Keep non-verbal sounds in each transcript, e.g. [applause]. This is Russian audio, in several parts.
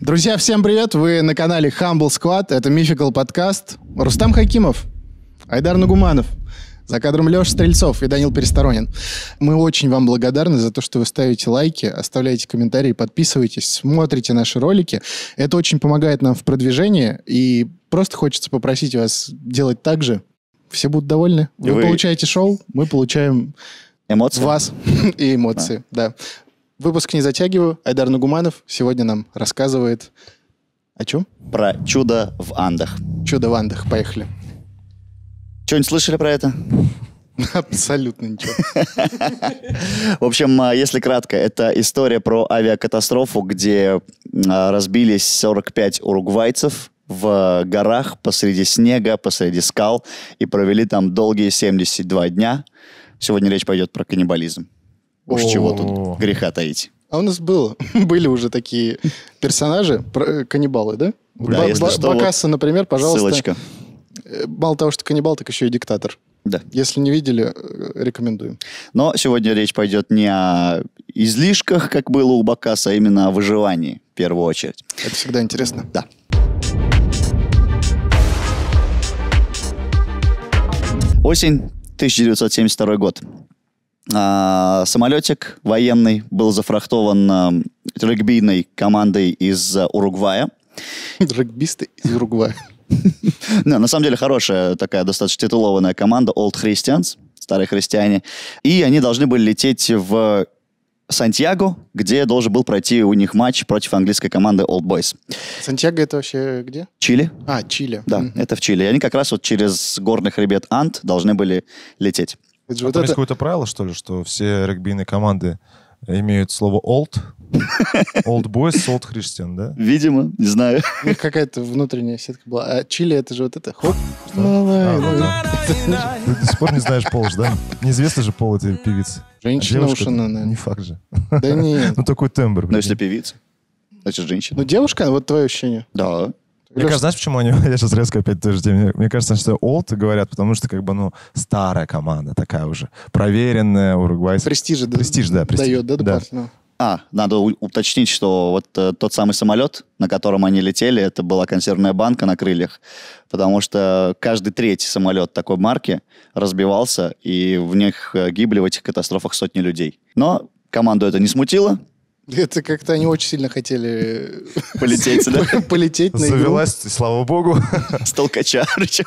Друзья, всем привет! Вы на канале Humble Squad. Это Мификал подкаст. Рустам Хакимов, Айдар Нагуманов, за кадром Леша Стрельцов и Данил Пересторонин. Мы очень вам благодарны за то, что вы ставите лайки, оставляете комментарии, подписываетесь, смотрите наши ролики. Это очень помогает нам в продвижении, и просто хочется попросить вас делать так же. Все будут довольны. Вы, вы... получаете шоу, мы получаем Эмоции. Вас [laughs] и эмоции, да. да. Выпуск не затягиваю. Айдар Нагуманов сегодня нам рассказывает о чем? Про чудо в Андах. Чудо в Андах, поехали. Что-нибудь слышали про это? Абсолютно ничего. В общем, а, если кратко, это история про авиакатастрофу, где а, разбились 45 уругвайцев в горах посреди снега, посреди скал и провели там долгие 72 дня. Сегодня речь пойдет про каннибализм. Уж чего тут греха таить. А у нас было, [laughs] были уже такие персонажи, каннибалы, да? Да, если что, Бакаса, например, пожалуйста. Ссылочка. Э, мало того, что каннибал, так еще и диктатор. Да. Если не видели, э, рекомендую. Но сегодня речь пойдет не о излишках, как было у Бакаса, а именно о выживании в первую очередь. Это всегда интересно. Да. Осень 1972 год. А, самолетик военный был зафрахтован а, регбийной командой из а, Уругвая. Регбисты из Уругвая. [laughs] На самом деле хорошая такая достаточно титулованная команда Old Christians, старые христиане. И они должны были лететь в Сантьяго, где должен был пройти у них матч против английской команды Old Boys. Сантьяго это вообще где? Чили. А, Чили. Да, mm-hmm. это в Чили. И они как раз вот через горный хребет Ант должны были лететь. Это же а вот там это... есть какое-то правило, что ли, что все регбийные команды имеют слово "old", [laughs] "old boys", "old христиан», да? Видимо, не знаю. какая-то внутренняя сетка была. А Чили — это же вот это «хок». А, ну Ты до сих пор не знаешь пол, да? Неизвестно же пол этой певицы. А женщина уж наверное. Не факт же. Да нет. [laughs] Ну такой тембр. Ну если певица, значит ну, женщина. Ну девушка, вот твое ощущение. Да. Мне кажется, знаешь, почему они... [laughs] Я сейчас резко опять тоже теме. Мне кажется, что Old говорят, потому что как бы, ну, старая команда такая уже. Проверенная, уругвайская. Престиж, да? Престиж, да. Престиж. Дает, да, Да. А, надо уточнить, что вот э, тот самый самолет, на котором они летели, это была консервная банка на крыльях, потому что каждый третий самолет такой марки разбивался, и в них э, гибли в этих катастрофах сотни людей. Но команду это не смутило, это как-то они очень сильно хотели... Э, полететь, да? [laughs] Полететь на Завелась, слава богу. С толкача, причем.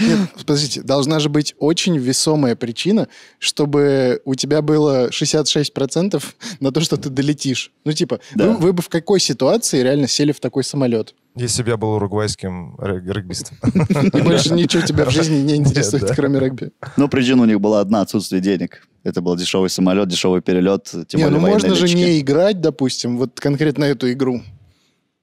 Нет, подождите, должна же быть очень весомая причина, чтобы у тебя было 66% на то, что ты долетишь. Ну, типа, да. вы, вы бы в какой ситуации реально сели в такой самолет? Если бы я был уругвайским регбистом. И больше ничего тебя в жизни не [laughs] интересует, кроме регби. Ну, причина у них была одна — отсутствие денег. Это был дешевый самолет, дешевый перелет, не, ну можно же не играть, допустим, вот конкретно эту игру.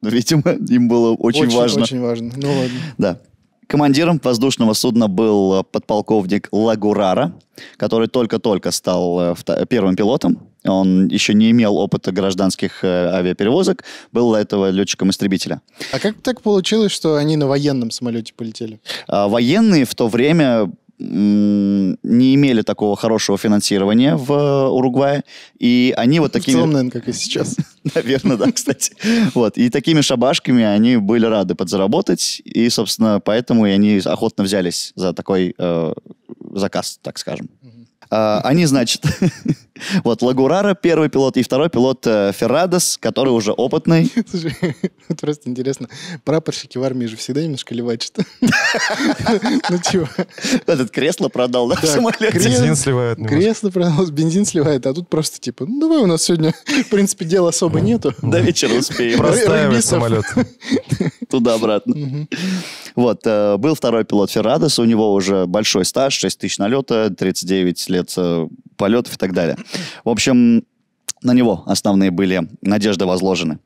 Ну, видимо, [laughs] им было очень, очень важно. Очень важно, ну ладно. Да. Командиром воздушного судна был э, подполковник Лагурара, который только-только стал э, э, первым пилотом. Он еще не имел опыта гражданских авиаперевозок, был до этого летчиком-истребителя. А как так получилось, что они на военном самолете полетели? А военные в то время не имели такого хорошего финансирования в э, Уругвае, и они вот такими... В целом, наверное, как и сейчас. [laughs] Наверное, да, кстати. Вот, и такими шабашками они были рады подзаработать, и, собственно, поэтому и они охотно взялись за такой э, заказ, так скажем. А, они, значит, [laughs] [laughs] Вот Лагурара первый пилот и второй пилот э, Феррадос, который уже опытный. Слушай, [laughs] вот [laughs] просто интересно, прапорщики в армии же всегда немножко левачат. Ну чего? Этот кресло продал, да, Бензин сливает. Кресло продал, бензин сливает, а тут просто типа, ну давай у нас сегодня, в принципе, дела особо нету. До вечера успеем. Простаивает самолет. Туда-обратно. Вот, э, был второй пилот Феррадос, у него уже большой стаж, 6 тысяч налета, 39 лет э, полетов и так далее. В общем, на него основные были надежды возложены.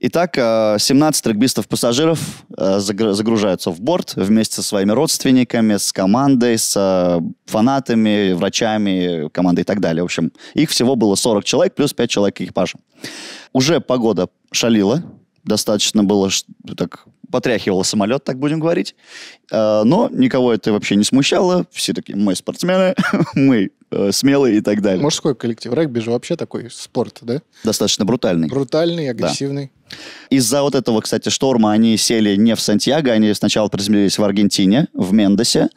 Итак, 17 э, регбистов-пассажиров э, загружаются в борт вместе со своими родственниками, с командой, с э, фанатами, врачами, командой и так далее. В общем, их всего было 40 человек, плюс 5 человек экипажа. Уже погода шалила, достаточно было так потряхивало самолет, так будем говорить. А, но никого это вообще не смущало. Все такие, мы спортсмены, [laughs] мы э, смелые и так далее. Мужской коллектив. Регби же вообще такой спорт, да? Достаточно брутальный. Брутальный, агрессивный. Да. Из-за вот этого, кстати, шторма они сели не в Сантьяго, они сначала приземлились в Аргентине, в Мендосе,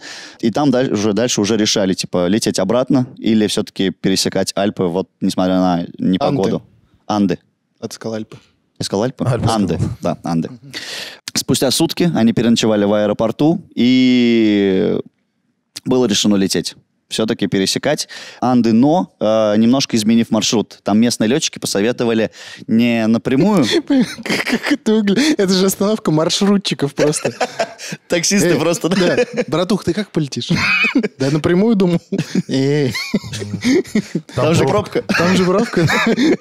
и там дальше, уже, дальше уже решали, типа, лететь обратно или все-таки пересекать Альпы, вот, несмотря на непогоду. Анды. Анды. От Скалальпы. Эскалальпы? Альпы. Анды, да, Анды. Спустя сутки они переночевали в аэропорту, и было решено лететь все-таки пересекать Анды, но э, немножко изменив маршрут. Там местные летчики посоветовали не напрямую. [laughs] Как это выглядит? Это же остановка маршрутчиков просто. [laughs] Таксисты просто. Да, братух, ты как полетишь? [laughs] Да напрямую думал. Там же пробка. Там же пробка.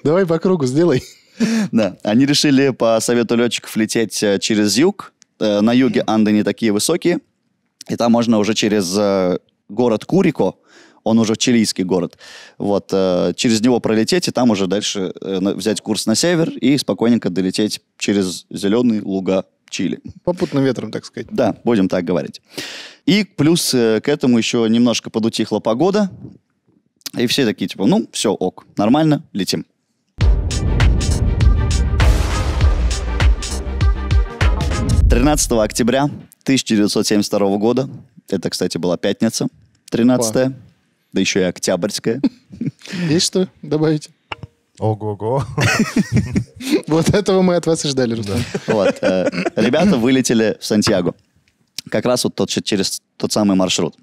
Давай по кругу сделай. [laughs] Да, они решили по совету летчиков лететь э, через юг. Э, на юге Анды не такие высокие. И там можно уже через э, город Курико, он уже чилийский город, вот, через него пролететь и там уже дальше взять курс на север и спокойненько долететь через зеленый луга Чили. Попутным ветром, так сказать. Да, будем так говорить. И плюс к этому еще немножко подутихла погода, и все такие, типа, ну, все, ок, нормально, летим. 13 октября 1972 года, это, кстати, была пятница, 13 да еще и октябрьская. [laughs] Есть что добавить? Ого-го. [laughs] Вот этого мы от вас и ждали, Руслан. [laughs] Вот. Э, ребята вылетели в Сантьяго. Как раз вот тот, через тот самый маршрут.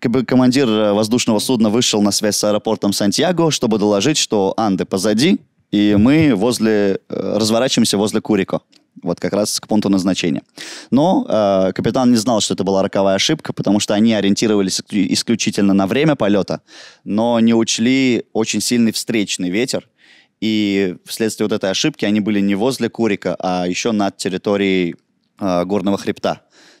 Командир э, воздушного судна вышел на связь с аэропортом Сантьяго, чтобы доложить, что Анды позади, и мы возле, э, разворачиваемся возле Курико вот как раз к пункту назначения. Но э, капитан не знал, что это была роковая ошибка, потому что они ориентировались исключительно на время полета, но не учли очень сильный встречный ветер, и вследствие вот этой ошибки они были не возле Курика, а еще над территорией э, горного хребта.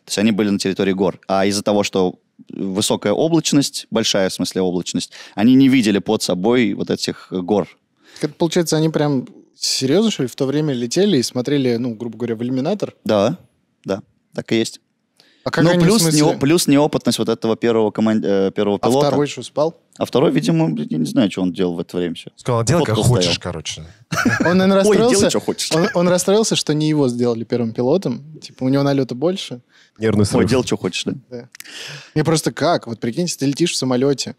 То есть они были на территории гор. А из-за того, что высокая облачность, большая в смысле облачность, они не видели под собой вот этих гор. Это, получается, они прям серьезно, что ли, в то время летели и смотрели, ну, грубо говоря, в иллюминатор? Да, да, так и есть. А как Но ну, плюс, не, плюс неопытность вот этого первого, команд... Э, первого а пилота. А второй что, спал? А второй, видимо, я не знаю, что он делал в это время все. Сказал, «А делай как хочешь, стоял. короче. [laughs] Он, наверное, расстроился, Ой, делай, что Он, он расстроился, что не его сделали первым пилотом. Типа, у него налета больше. Нервный срыв. Ой, делай, что хочешь, да? да. Мне просто как? Вот прикиньте, ты летишь в самолете,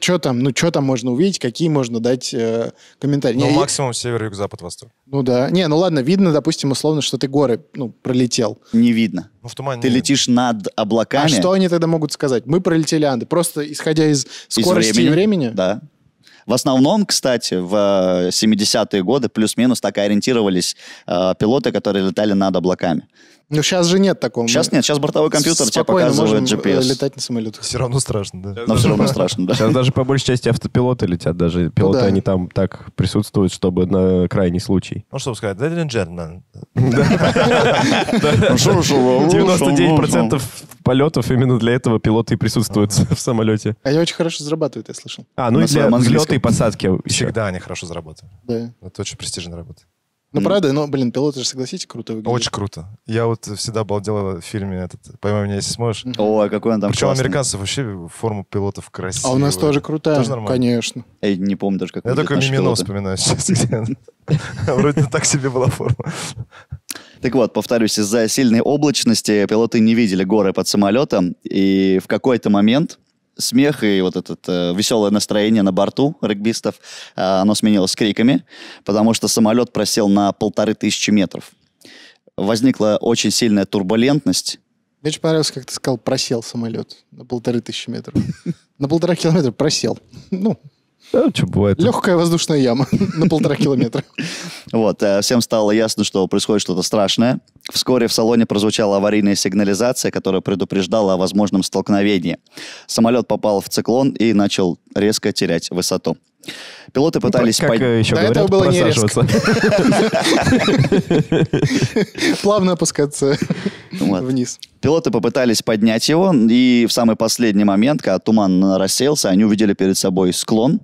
что там, ну, что там можно увидеть, какие можно дать э, комментарии? Ну, не, максимум и... север, юг, запад, восток. Ну да. Не, ну ладно, видно, допустим, условно, что ты горы, ну, пролетел. Не видно. Ну, в тумане. Ты не летишь видно. над облаками. А что они тогда могут сказать? Мы пролетели Анды. Просто исходя из скорости из времени. и времени? Да. В основном, кстати, в 70-е э, годы плюс-минус так и ориентировались э, пилоты, которые летали над облаками. Ну, сейчас же нет такого. Сейчас нет, сейчас бортовой компьютер тебе показывает э, GPS. летать на самолетах. Все равно страшно, да? Но все равно страшно, да. Сейчас даже по большей части автопилоты летят, даже ну пилоты, они там так присутствуют, чтобы на крайний случай. Ну, что сказать, ladies and gentlemen. 99% полетов именно для этого пилоты присутствуют в самолете. Они а очень хорошо зарабатывают, я слышал. А, ну и для взлета и посадки. Всегда они хорошо зарабатывают. Да. Это очень престижная работа. Ну, mm. правда, но, блин, пилоты же, согласитесь, круто выглядит. Очень круто. Я вот всегда балдел в фильме этот «Поймай меня, если сможешь». О, какой он там Причем классный. американцев вообще форма пилотов красивая. А у нас тоже крутая, тоже нормально. конечно. Я не помню даже, как Я только Мимино вспоминаю сейчас. [laughs] Вроде так себе была форма. Так вот, повторюсь, из-за сильной облачности пилоты не видели горы под самолетом, и в какой-то момент смех и вот это э, веселое настроение на борту регбистов, э, оно сменилось криками, потому что самолет просел на полторы тысячи метров. Возникла очень сильная турбулентность. Мне очень понравилось, как ты сказал, просел самолет на полторы тысячи метров. [laughs] На полтора километра просел. Ну, что бывает. Легкая воздушная яма [laughs] на полтора километра. Вот, э, всем стало ясно, что происходит что-то страшное. Вскоре в салоне прозвучала аварийная сигнализация, которая предупреждала о возможном столкновении. Самолет попал в циклон и начал резко терять высоту. Пилоты ну, пытались... Как по... Э, еще До говорят, этого было не Плавно опускаться вниз. Пилоты попытались поднять его, и в самый последний момент, когда туман рассеялся, они увидели перед собой склон,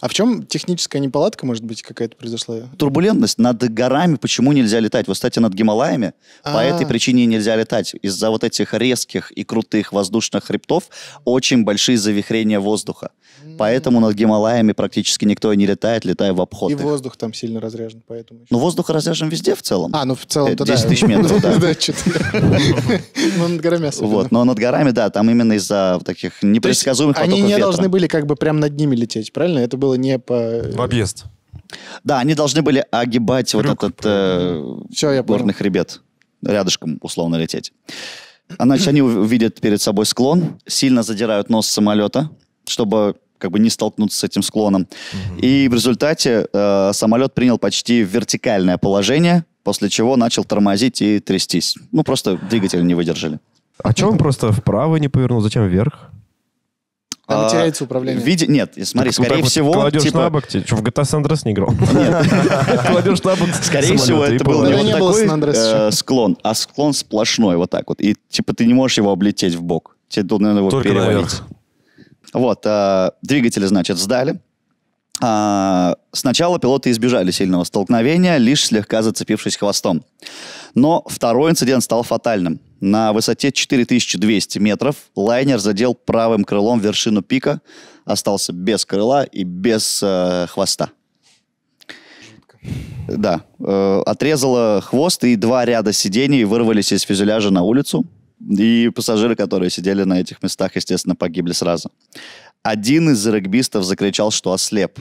а в чем техническая неполадка, может быть, какая-то произошла? Турбулентность. Над горами почему нельзя летать? Вот, кстати, над Гималаями А-а-а. по а. этой причине нельзя летать. Из-за вот этих резких и крутых воздушных хребтов очень большие завихрения воздуха. Mm-hmm. Поэтому над Гималаями практически никто и не летает, летая в обход. И их. воздух там сильно разряжен, поэтому... Ну, воздух разряжен везде в целом. А, ну в целом, да. 10 тысяч метров, да. [laughs] Да, Ну, над горами Вот, но над горами, да, там именно из-за таких непредсказуемых потоков Они не должны были как бы прям над ними лететь, правильно? это было не по... В объезд. Да, они должны были огибать Трюк. вот этот э, Все, я горный хребет, рядышком условно лететь. А, значит, они увидят перед собой склон, сильно задирают нос самолета, чтобы как бы не столкнуться с этим склоном. И в результате э, самолет принял почти вертикальное положение, после чего начал тормозить и трястись. Ну, просто двигатели не выдержали. А чем он просто вправо не повернул? Зачем вверх? Там а, теряется управление. Види, Нет, смотри, так, скорее вот всего... Кладешь типа... на бок, тебе, что, в GTA San Andreas не играл? Нет, [laughs] Кладешь на бок Скорее всего, это был не вот такой э, склон, а склон сплошной, вот так вот. И типа ты не можешь его облететь в бок. Тебе надо его перевалить. Вот, а, двигатели, значит, сдали. А, сначала пилоты избежали сильного столкновения, лишь слегка зацепившись хвостом. Но второй инцидент стал фатальным. На высоте 4200 метров лайнер задел правым крылом вершину пика, остался без крыла и без э, хвоста. Жутко. Да, э, отрезало хвост и два ряда сидений вырвались из фюзеляжа на улицу. И пассажиры, которые сидели на этих местах, естественно, погибли сразу. Один из регбистов закричал, что ослеп.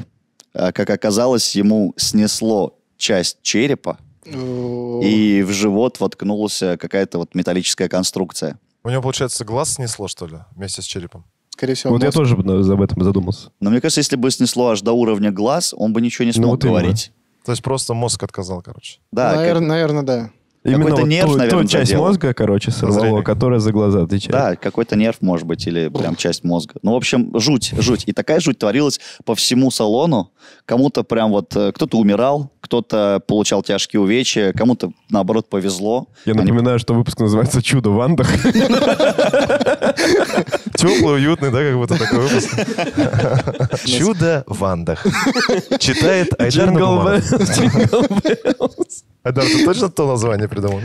Э, как оказалось, ему снесло часть черепа, и в живот воткнулся какая-то вот металлическая конструкция. У него, получается, глаз снесло, что ли, вместе с черепом? Скорее всего, Вот мозг. я тоже об этом задумался. Но мне кажется, если бы снесло аж до уровня глаз, он бы ничего не ну, смог ну, вот говорить. Именно. То есть просто мозг отказал, короче. Да, Навер... как... Наверное, да. Именно какой-то вот нерв, ту, наверное, ту часть задело. мозга, короче, сорвало, которая за глаза отвечает. Да, какой-то нерв, может быть, или прям часть мозга. Ну, в общем, жуть, жуть. И такая жуть творилась по всему салону. Кому-то прям вот, э, кто-то умирал, кто-то получал тяжкие увечья, кому-то, наоборот, повезло. Я Они... напоминаю, что выпуск называется «Чудо в Андах». [laughs] Теплый, уютный, да, как будто такой выпуск? [laughs] «Чудо в Андах». [laughs] Читает Айдар Джингл Беллс. Эдар, ты точно то название придумал?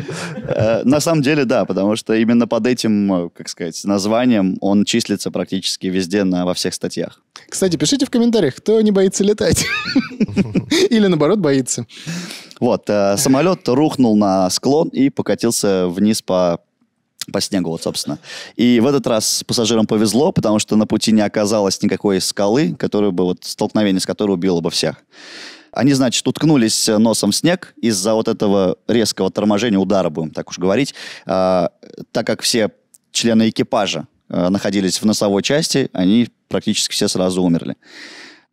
Э, на самом деле, да, потому что именно под этим, э, как сказать, названием он числится практически везде на, во всех статьях. Кстати, пишите в комментариях, кто не боится летать. [laughs] Или, наоборот, боится. Вот, э, самолет рухнул на склон и покатился вниз по по снегу, вот, собственно. И в этот раз пассажирам повезло, потому что на пути не оказалось никакой скалы, которую бы, вот, столкновение с которой убило бы всех. Они, значит, уткнулись э, носом в снег из-за вот этого резкого торможения удара, будем так уж говорить. А, так как все члены экипажа э, находились в носовой части, они практически все сразу умерли.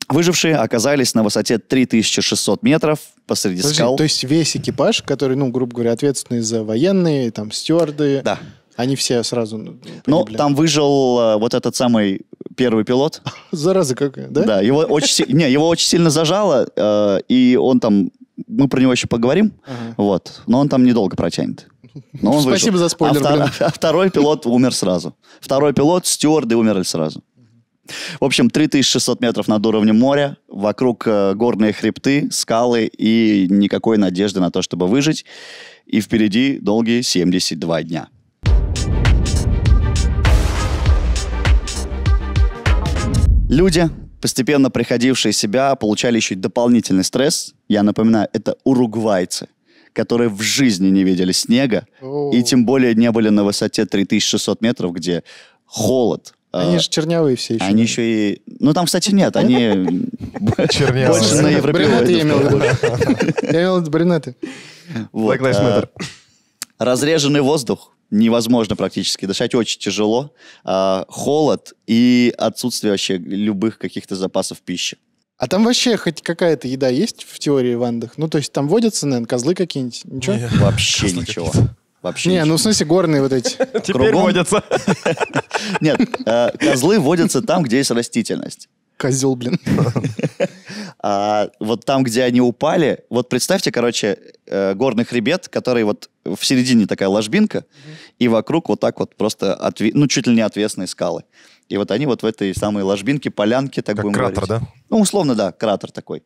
Выжившие оказались на высоте 3600 метров посреди Подожди, скал. То есть весь экипаж, который, ну, грубо говоря, ответственный за военные, там, стюарды. Да, они все сразу... Ну, ну там выжил э, вот этот самый первый пилот. [laughs] Зараза какая, да? Да, его [laughs] очень, не, его очень сильно зажало, э, и он там... Мы про него еще поговорим, ага. вот. Но он там недолго протянет. Но он Спасибо выжил. за спойлер. А, втор... а второй пилот умер сразу. Второй пилот, стюарды умерли сразу. В общем, 3600 метров над уровнем моря, вокруг э, горные хребты, скалы и никакой надежды на то, чтобы выжить. И впереди долгие 72 дня. Люди, постепенно приходившие в себя, получали еще дополнительный стресс. Я напоминаю, это уругвайцы, которые в жизни не видели снега, О. и тем более не были на высоте 3600 метров, где холод, а они же чернявые все еще. Они еще и... Ну, там, кстати, нет, они больше на европейские. я имел в виду. Я имел в виду брюнеты. А, разреженный воздух невозможно практически дышать, очень тяжело, э, холод и отсутствие вообще любых каких-то запасов пищи. А там вообще хоть какая-то еда есть в теории в андах Ну, то есть там водятся, наверное, козлы какие-нибудь? Ничего? Нет. Вообще козлы ничего. Какие-то. Вообще не, ну, ничего. ну в смысле горные вот эти. [laughs] Теперь водятся. [laughs] Нет, э, козлы водятся там, где есть растительность. Козел, блин. [laughs] а, вот там, где они упали, вот представьте, короче, э, горный хребет, который вот в середине такая ложбинка, и вокруг вот так вот просто, ну, чуть ли не отвесные скалы. И вот они вот в этой самой ложбинке, полянке, так как будем кратер, говорить. да? Ну, условно, да, кратер такой.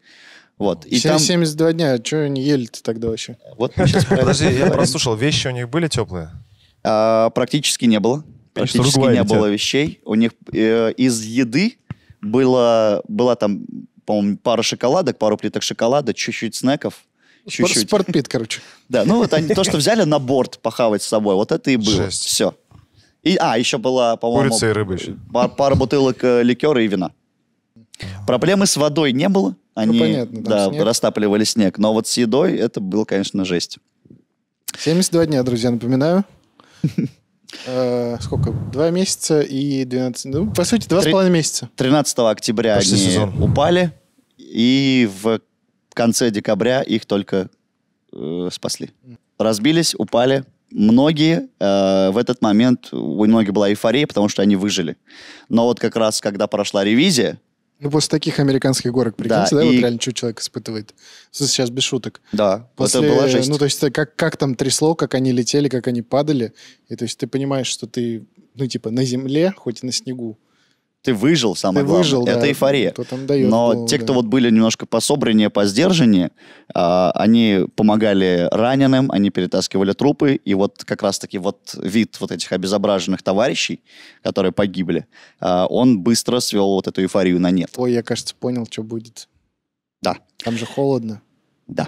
Вот. И 7, там... дня, а что они ели-то тогда вообще? Вот Подожди, я прослушал, вещи у них были теплые? А, практически не было. Практически не было вещей. У них э, из еды было, была там, по-моему, пара шоколадок, пару плиток шоколада, чуть-чуть снеков, чуть-чуть. Спортпит, короче. Да, ну вот они то, что взяли на борт похавать с собой, вот это и было. Жесть. Все. И, а, еще была, по-моему... Курица и рыба еще. Пар, пара бутылок э, ликера и вина. Проблемы с водой не было. Они, ну, понятно, да, снег. растапливали снег. Но вот с едой это было, конечно, жесть. 72 дня, друзья, напоминаю. Э, сколько? Два месяца и 12... Ну, по сути, два с половиной месяца. 13 октября Почти они сезон. упали, и в конце декабря их только э, спасли. Разбились, упали. Многие э, в этот момент, у многих была эйфория, потому что они выжили. Но вот как раз, когда прошла ревизия, ну, после таких американских горок, прикиньте, да, да и... вот реально, что человек испытывает. Сейчас без шуток. Да, после, это была жесть. Ну, то есть, как, как там трясло, как они летели, как они падали. И то есть, ты понимаешь, что ты, ну, типа, на земле, хоть и на снегу, ты выжил, самое ты главное. Выжил, это да, эйфория. Кто там дает Но голову, те, кто вот были немножко пособраннее, поздержаннее, э, они помогали раненым, они перетаскивали трупы. И вот как раз-таки вот вид вот этих обезображенных товарищей, которые погибли, э, он быстро свел вот эту эйфорию на нет. Ой, я, кажется, понял, что будет. Да. Там же холодно. Да.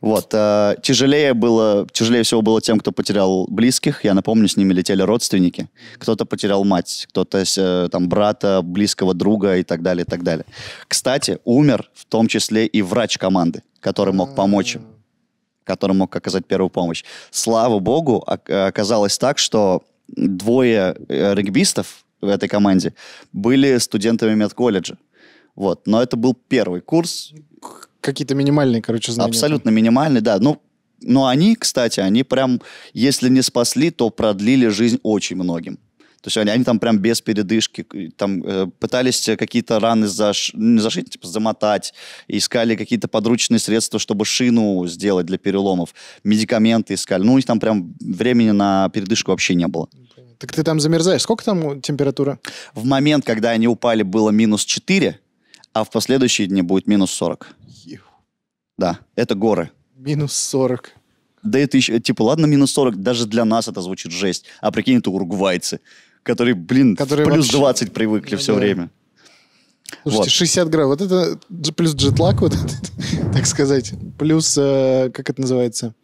Вот. Э, тяжелее было, тяжелее всего было тем, кто потерял близких. Я напомню, с ними летели родственники. Кто-то потерял мать, кто-то э, там брата, близкого друга и так далее, и так далее. Кстати, умер в том числе и врач команды, который мог помочь им который мог оказать первую помощь. Слава богу, оказалось так, что двое э, регбистов в этой команде были студентами медколледжа. Вот. Но это был первый курс, какие-то минимальные, короче, знания. Абсолютно минимальные, да. Ну, но ну, они, кстати, они прям, если не спасли, то продлили жизнь очень многим. То есть они, они там прям без передышки, там э, пытались какие-то раны заш... не зашить, типа замотать, искали какие-то подручные средства, чтобы шину сделать для переломов, медикаменты искали. Ну, у них там прям времени на передышку вообще не было. Так ты там замерзаешь. Сколько там температура? В момент, когда они упали, было минус 4, а в последующие дни будет минус 40. Да, это горы. Минус 40. Да это еще, типа, ладно, минус 40, даже для нас это звучит жесть. А прикинь, это уругвайцы, которые, блин, которые плюс вообще... 20 привыкли ну, все да. время. Слушайте, вот. 60 грамм, вот это плюс джетлак вот это, [laughs] так сказать, плюс, э, как это называется,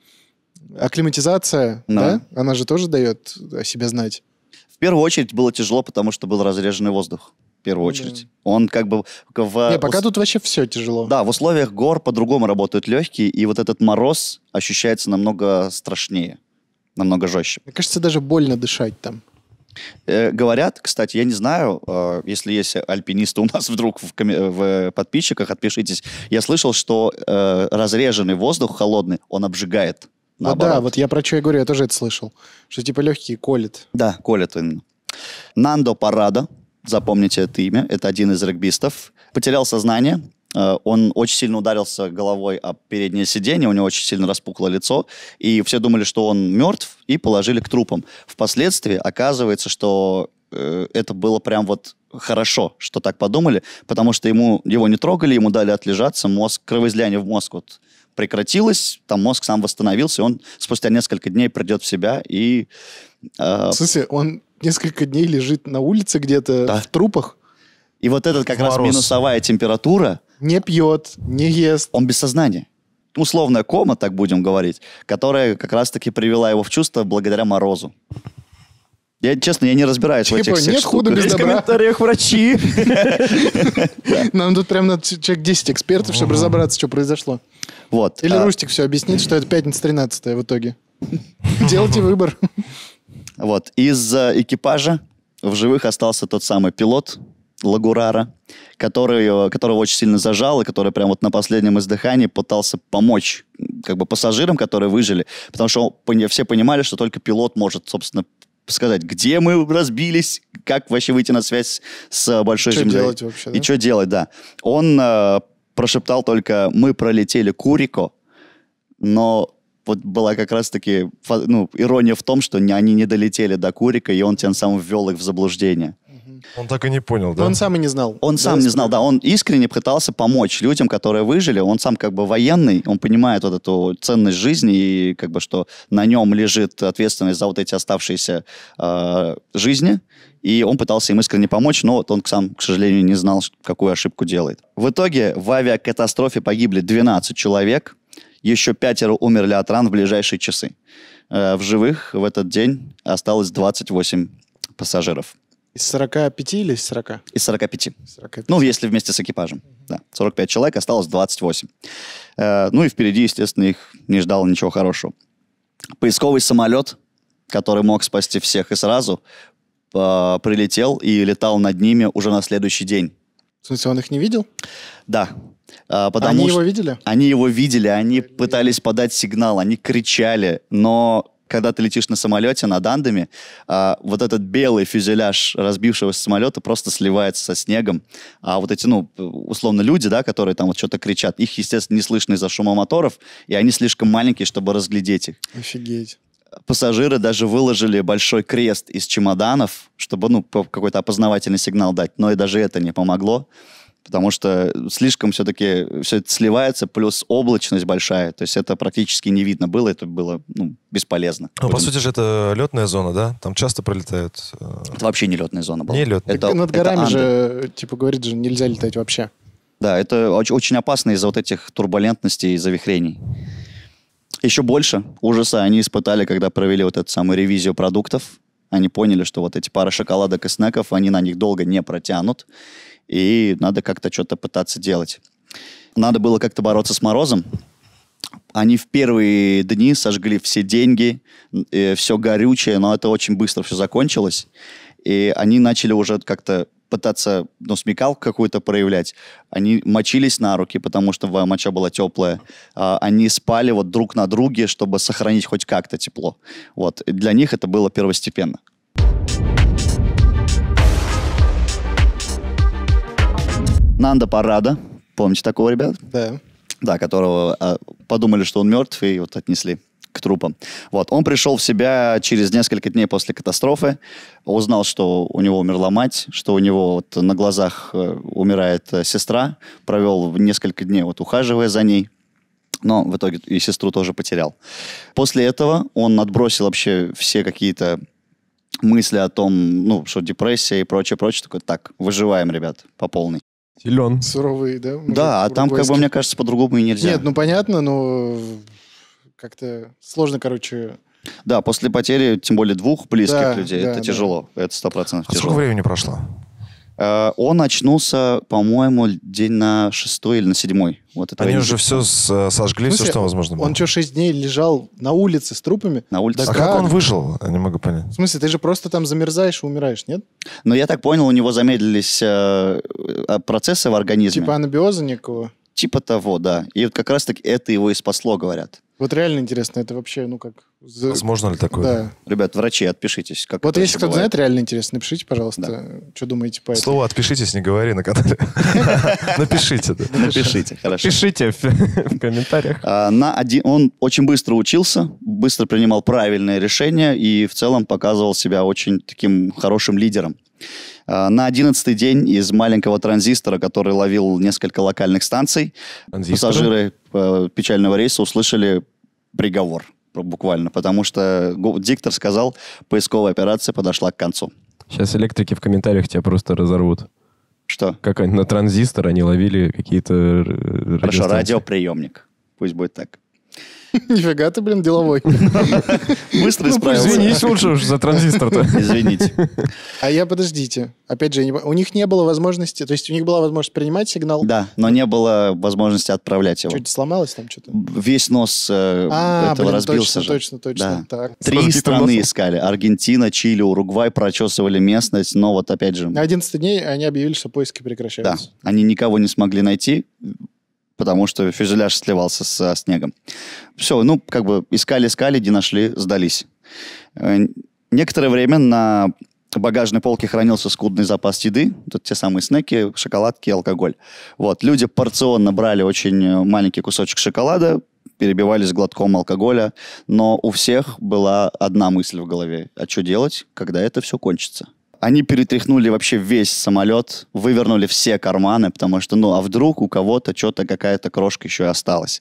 акклиматизация, Но. да? Она же тоже дает о себе знать. В первую очередь было тяжело, потому что был разреженный воздух в первую очередь. Он как бы в... Не, пока ус... тут вообще все тяжело. Да, в условиях гор по-другому работают легкие, и вот этот мороз ощущается намного страшнее, намного жестче. Мне кажется, даже больно дышать там. Э, говорят, кстати, я не знаю, э, если есть альпинисты у нас вдруг в, коми- э, в подписчиках, отпишитесь. Я слышал, что э, разреженный воздух холодный, он обжигает. Ну наоборот. да, вот я про что я говорю, я тоже это слышал. Что типа легкие колет. Да, колет именно. Нандо Парада запомните это имя, это один из регбистов, потерял сознание, э, он очень сильно ударился головой о переднее сиденье, у него очень сильно распукло лицо, и все думали, что он мертв, и положили к трупам. Впоследствии оказывается, что э, это было прям вот хорошо, что так подумали, потому что ему, его не трогали, ему дали отлежаться, мозг, кровоизлияние в мозг вот прекратилось, там мозг сам восстановился, и он спустя несколько дней придет в себя и... Э... В смысле, он несколько дней лежит на улице где-то да. в трупах. И вот этот как Мороз. раз минусовая температура. Не пьет, не ест. Он без сознания. Условная кома, так будем говорить, которая как раз-таки привела его в чувство благодаря морозу. Я, честно, я не разбираюсь типа, в этих типа, нет худа без добра. В комментариях врачи. [laughs] Нам тут прям надо человек 10 экспертов, чтобы разобраться, что произошло. Вот. Или а Рустик все объяснит, что это пятница 13 в итоге. [laughs] Делайте выбор. Вот. Из экипажа в живых остался тот самый пилот Лагурара, который, которого очень сильно зажал, и который прям вот на последнем издыхании пытался помочь как бы пассажирам, которые выжили, потому что он, все понимали, что только пилот может, собственно, сказать, где мы разбились, как вообще выйти на связь с э, большой что землей. Делать вообще, да? И что делать, да. Он э, прошептал только, мы пролетели Курико, но вот была как раз-таки ну, ирония в том, что они не долетели до Курика, и он тем самым ввел их в заблуждение. Он так и не понял, да? Он сам и не знал. Он да, сам не знал, да. Он искренне пытался помочь людям, которые выжили. Он сам как бы военный, он понимает вот эту ценность жизни и как бы что на нем лежит ответственность за вот эти оставшиеся э, жизни. И он пытался им искренне помочь, но вот он сам, к сожалению, не знал, какую ошибку делает. В итоге в авиакатастрофе погибли 12 человек, еще пятеро умерли от ран в ближайшие часы. Э, в живых в этот день осталось 28 пассажиров. Из 45 или из 40? Из 45. 45. Ну, если вместе с экипажем. Угу. Да. 45 человек, осталось 28. Э, ну и впереди, естественно, их не ждало ничего хорошего. Поисковый самолет, который мог спасти всех и сразу, э, прилетел и летал над ними уже на следующий день. В смысле, он их не видел? Да. А, потому они что его видели? Они его видели, они пытались подать сигнал, они кричали, но когда ты летишь на самолете над Андами, а, вот этот белый фюзеляж разбившегося самолета просто сливается со снегом. А вот эти, ну, условно, люди, да, которые там вот что-то кричат, их, естественно, не слышно из-за шума моторов, и они слишком маленькие, чтобы разглядеть их. Офигеть. Пассажиры даже выложили большой крест из чемоданов, чтобы, ну, какой-то опознавательный сигнал дать. Но и даже это не помогло потому что слишком все-таки все это сливается, плюс облачность большая, то есть это практически не видно было, это было ну, бесполезно. Ну, по сути же, это летная зона, да? Там часто пролетают... Э, это вообще не летная зона была. Не летная. Это, над горами это же, типа, говорит же, нельзя летать вообще. Да, это очень, очень опасно из-за вот этих турбулентностей и завихрений. Еще больше ужаса они испытали, когда провели вот эту самую ревизию продуктов. Они поняли, что вот эти пары шоколадок и снеков, они на них долго не протянут и надо как-то что-то пытаться делать. Надо было как-то бороться с морозом. Они в первые дни сожгли все деньги, э, все горючее, но это очень быстро все закончилось. И они начали уже как-то пытаться, ну, смекалку какую-то проявлять. Они мочились на руки, потому что моча была теплая. А, они спали вот друг на друге, чтобы сохранить хоть как-то тепло. Вот. И для них это было первостепенно. Нанда Парада, помните такого, ребят? Да. Да, которого э, подумали, что он мертв, и вот отнесли к трупам. Вот. Он пришел в себя через несколько дней после катастрофы, узнал, что у него умерла мать, что у него вот на глазах э, умирает э, сестра, провел несколько дней, вот ухаживая за ней, но в итоге и сестру тоже потерял. После этого он отбросил вообще все какие-то мысли о том, ну, что депрессия и прочее, прочее, такой, так, выживаем, ребят, по полной. Силен. Суровый, да? Мужик, да, а там, как бы, мне кажется, по-другому и нельзя. Нет, ну понятно, но как-то сложно, короче, да, после потери, тем более двух близких да, людей, да, это да. тяжело, это сто процентов. А сколько времени прошло? Э, он очнулся, по-моему, день на шестой или на седьмой. Вот это Они уже все с- э, сожгли, все, что возможно было. Он что, шесть дней лежал на улице с трупами? На улице. А Да как он выжил? Я не могу понять. В смысле, ты же просто там замерзаешь и умираешь, нет? Но ну, я так понял, у него замедлились э, э процессы в организме. Типа анабиоза никакого. Типа того, да. И вот как раз-таки это его и спасло, говорят. Вот реально интересно, это вообще, ну как... Возможно ли такое? Да. Ребят, врачи, отпишитесь. Как вот если кто-то знает, реально интересно, напишите, пожалуйста, да. что думаете по этому. Слово «отпишитесь» не говори на канале. [laughs] Напишите. Напишите, хорошо. Пишите в комментариях. А, он очень быстро учился, быстро принимал правильные решения и в целом показывал себя очень таким хорошим лидером. А, на одиннадцатый день из маленького транзистора, который ловил несколько локальных станций, пассажиры э, печального рейса услышали приговор буквально, потому что диктор сказал, поисковая операция подошла к концу. Сейчас электрики в комментариях тебя просто разорвут. Что? Как они на транзистор они ловили какие-то... Хорошо, радиоприемник. Пусть будет так. [laughs] Нифига ты, блин, деловой. [laughs] Быстро ну, исправился. Извинись лучше уж за транзистор-то. [laughs] Извините. А я, подождите. Опять же, у них не было возможности, то есть у них была возможность принимать сигнал. Да, но не было возможности отправлять его. Чуть сломалось там что-то? Весь нос э, а, этого разбился же. точно, точно, точно. Три страны искали. Аргентина, Чили, Уругвай прочесывали местность, но вот опять же... На 11 дней они объявили, что поиски прекращаются. Да, они никого не смогли найти, потому что фюзеляж сливался со снегом. Все, ну, как бы искали-искали, не нашли, сдались. Э, некоторое время на багажной полке хранился скудный запас еды, тут те самые снеки, шоколадки, алкоголь. Вот, люди порционно брали очень э, маленький кусочек шоколада, перебивались глотком алкоголя, но у всех была одна мысль в голове, а что делать, когда это все кончится? Они перетряхнули вообще весь самолет, вывернули все карманы, потому что, ну, а вдруг у кого-то что-то, какая-то крошка еще и осталась.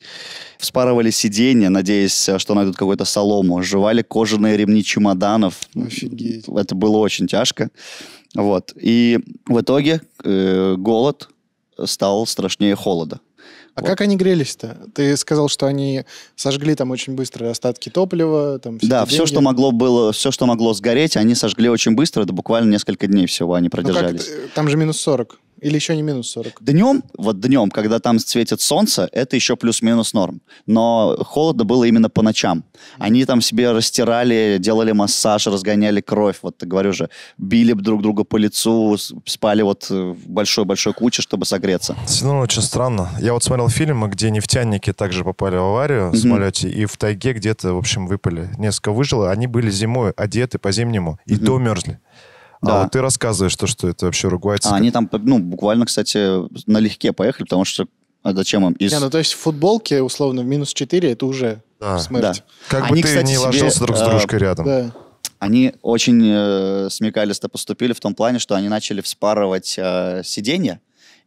Вспарывали сиденья, надеясь, что найдут какую-то солому. Жевали кожаные ремни чемоданов. Офигеть. Это было очень тяжко. Вот. И в итоге э, голод стал страшнее холода. А вот. как они грелись-то? Ты сказал, что они сожгли там очень быстро остатки топлива, там. Все да, все, деньги. что могло было, все, что могло сгореть, они сожгли очень быстро. Это буквально несколько дней всего они ну продержались. как, э, там же минус 40. Или еще не минус 40? Днем, вот днем, когда там светит солнце, это еще плюс-минус норм. Но холодно было именно по ночам. Они там себе растирали, делали массаж, разгоняли кровь. Вот, говорю же, били друг друга по лицу, спали вот э, в большой-большой куче, чтобы согреться. Все ну, очень странно. Я вот смотрел фильмы, где нефтяники также попали в аварию в самолете, и в тайге где-то, в общем, выпали. Несколько выжило. Они были зимой одеты по-зимнему, и то мерзли. А да. А вот ты рассказываешь то, что это вообще ругается? А они там, ну, буквально, кстати, налегке поехали, потому что а зачем им? Из... Не, ну то есть в футболке, условно, в минус 4 это уже да. смерть. Да. Как они, бы ты кстати, не ложился себе, друг с э, дружкой э, рядом. Да. Они очень э, смекалисто поступили в том плане, что они начали вспарывать э, сиденья,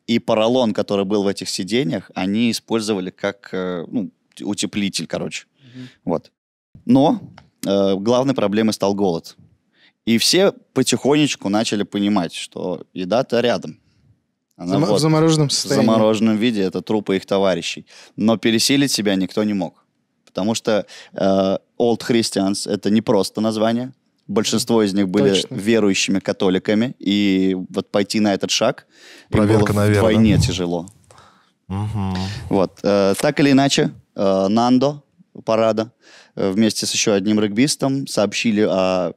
и поролон, который был в этих сиденьях, они использовали как э, ну, утеплитель, короче. Угу. Вот. Но э, главной проблемой стал голод. И все потихонечку начали понимать, что еда-то рядом. Она Зам- вот, в замороженном состоянии. В замороженном виде это трупы их товарищей. Но пересилить себя никто не мог. Потому что э, Old Christians это не просто название. Большинство из них были Точно. верующими католиками. И вот пойти на этот шаг Проверка было вдвойне тяжело. Вот. Э, так или иначе, э, Нандо парада э, вместе с еще одним регбистом сообщили о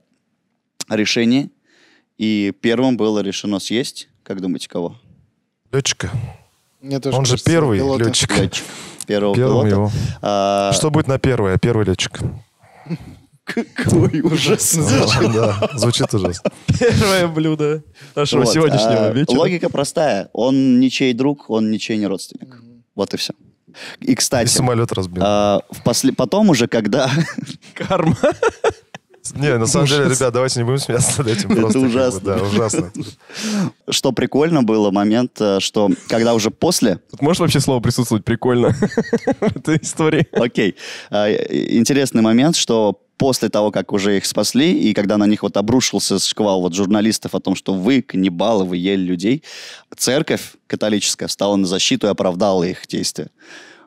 Решение И первым было решено съесть, как думаете, кого? Летчика. Мне тоже Он же первый пилота. летчик. летчик. Первого Первым пилота. его. А... Что будет на первое? А первый летчик. Какой ужасно [laughs] звучит. ужасно. Первое блюдо нашего сегодняшнего а, вечера. Логика простая. Он ничей друг, он ничей не родственник. Вот и все. И, кстати... И самолет разбил. А, потом уже, когда... [laughs] Карма. Не, на самом деле, ребят, давайте не будем смеяться над этим. Это ужасно. Да, ужасно. Что прикольно было, момент, э, что когда уже после... Можешь вообще слово присутствовать прикольно [laughs] в этой истории? Окей. А, интересный момент, что после того, как уже их спасли, и когда на них вот обрушился шквал вот журналистов о том, что вы, каннибалы, вы ели людей, церковь католическая встала на защиту и оправдала их действия